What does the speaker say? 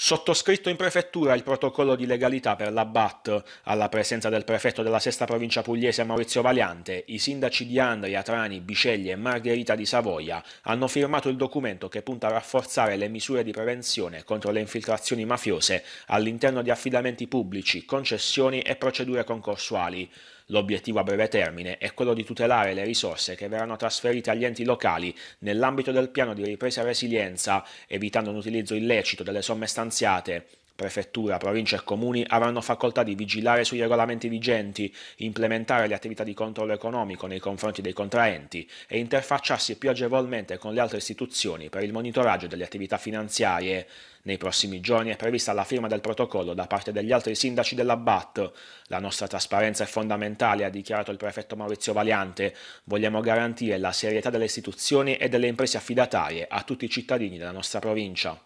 Sottoscritto in prefettura il protocollo di legalità per la BAT, alla presenza del prefetto della sesta provincia pugliese Maurizio Valiante, i sindaci di Andria, Trani, Biceglie e Margherita di Savoia hanno firmato il documento che punta a rafforzare le misure di prevenzione contro le infiltrazioni mafiose all'interno di affidamenti pubblici, concessioni e procedure concorsuali. L'obiettivo a breve termine è quello di tutelare le risorse che verranno trasferite agli enti locali nell'ambito del piano di ripresa e resilienza, evitando un utilizzo illecito delle somme stanziate prefettura, province e comuni avranno facoltà di vigilare sui regolamenti vigenti, implementare le attività di controllo economico nei confronti dei contraenti e interfacciarsi più agevolmente con le altre istituzioni per il monitoraggio delle attività finanziarie. Nei prossimi giorni è prevista la firma del protocollo da parte degli altri sindaci della BAT. La nostra trasparenza è fondamentale, ha dichiarato il prefetto Maurizio Valiante. Vogliamo garantire la serietà delle istituzioni e delle imprese affidatarie a tutti i cittadini della nostra provincia.